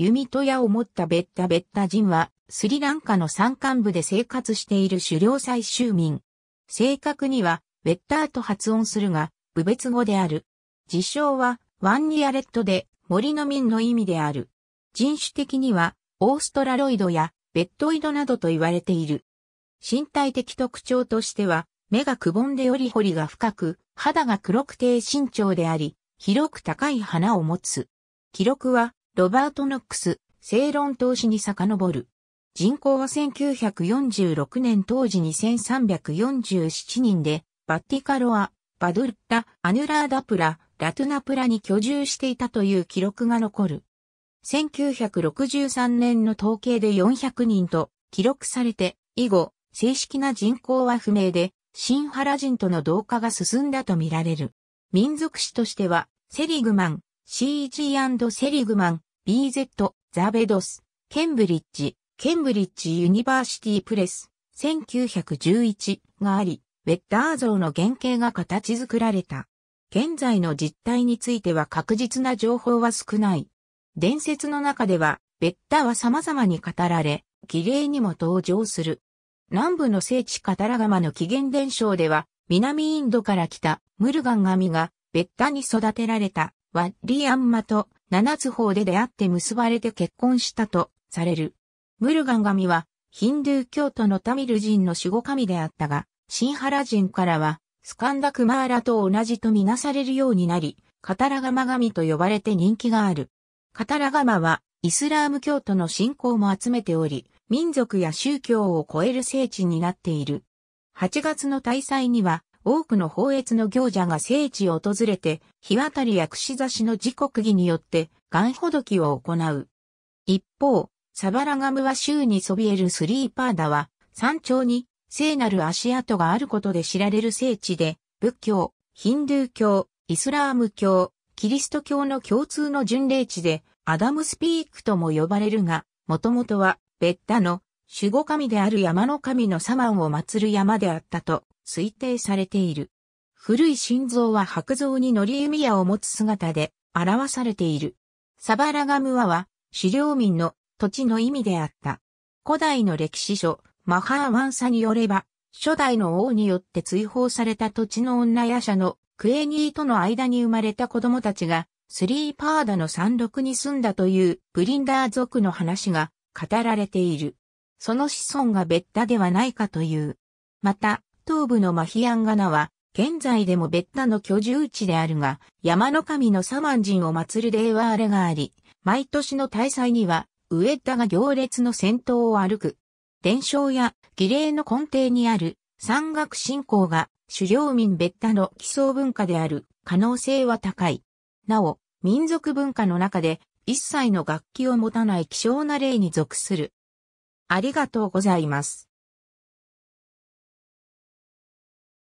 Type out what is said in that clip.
弓と矢を持ったベッタベッタ人は、スリランカの山間部で生活している狩猟採集民。正確には、ベッターと発音するが、部別語である。自称は、ワンニアレットで、森の民の意味である。人種的には、オーストラロイドや、ベッドイドなどと言われている。身体的特徴としては、目がくぼんでより彫りが深く、肌が黒くて身長であり、広く高い花を持つ。記録は、ロバート・ノックス、正論投資に遡る。人口は1946年当時2347人で、バッティカロア、バドルッタ、アヌラーダプラ、ラトゥナプラに居住していたという記録が残る。1963年の統計で400人と記録されて、以後、正式な人口は不明で、新原人との同化が進んだとみられる。民族史としては、セリグマン、CG& セリグマン、BZ、ザベドス、ケンブリッジ、ケンブリッジユニバーシティプレス、1911があり、ウェッダー像の原型が形作られた。現在の実態については確実な情報は少ない。伝説の中では、ベッダは様々に語られ、儀礼にも登場する。南部の聖地カタラガマの起源伝承では、南インドから来たムルガン神がベッダに育てられたワッリアンマと七つ法で出会って結ばれて結婚したとされる。ムルガン神は、ヒンドゥー教徒のタミル人の守護神であったが、シンハラ人からは、スカンダクマーラと同じとみなされるようになり、カタラガマ神と呼ばれて人気がある。カタラガマは、イスラーム教徒の信仰も集めており、民族や宗教を超える聖地になっている。8月の大祭には、多くの法越の行者が聖地を訪れて、日渡りや串刺しの時刻儀によって、岩ほどきを行う。一方、サバラガムは州にそびえるスリーパーダは、山頂に聖なる足跡があることで知られる聖地で、仏教、ヒンドゥー教、イスラーム教、キリスト教の共通の巡礼地で、アダムスピークとも呼ばれるが、もともとは、ベッダの守護神である山の神のサマンを祀る山であったと推定されている。古い心臓は白像に乗り弓矢を持つ姿で表されている。サバラガムワは狩猟民の土地の意味であった。古代の歴史書、マハーワンサによれば、初代の王によって追放された土地の女ヤシャのクエニーとの間に生まれた子供たちが、スリーパーダの山麓に住んだというブリンダー族の話が語られている。その子孫が別ッダではないかという。また、東部のマヒアンガナは、現在でもベッタの居住地であるが、山の神のサマン人を祀る霊はあれがあり、毎年の大祭には、ウエッタが行列の先頭を歩く。伝承や儀礼の根底にある山岳信仰が狩猟民ベッタの基礎文化である可能性は高い。なお、民族文化の中で一切の楽器を持たない希少な霊に属する。ありがとうございます。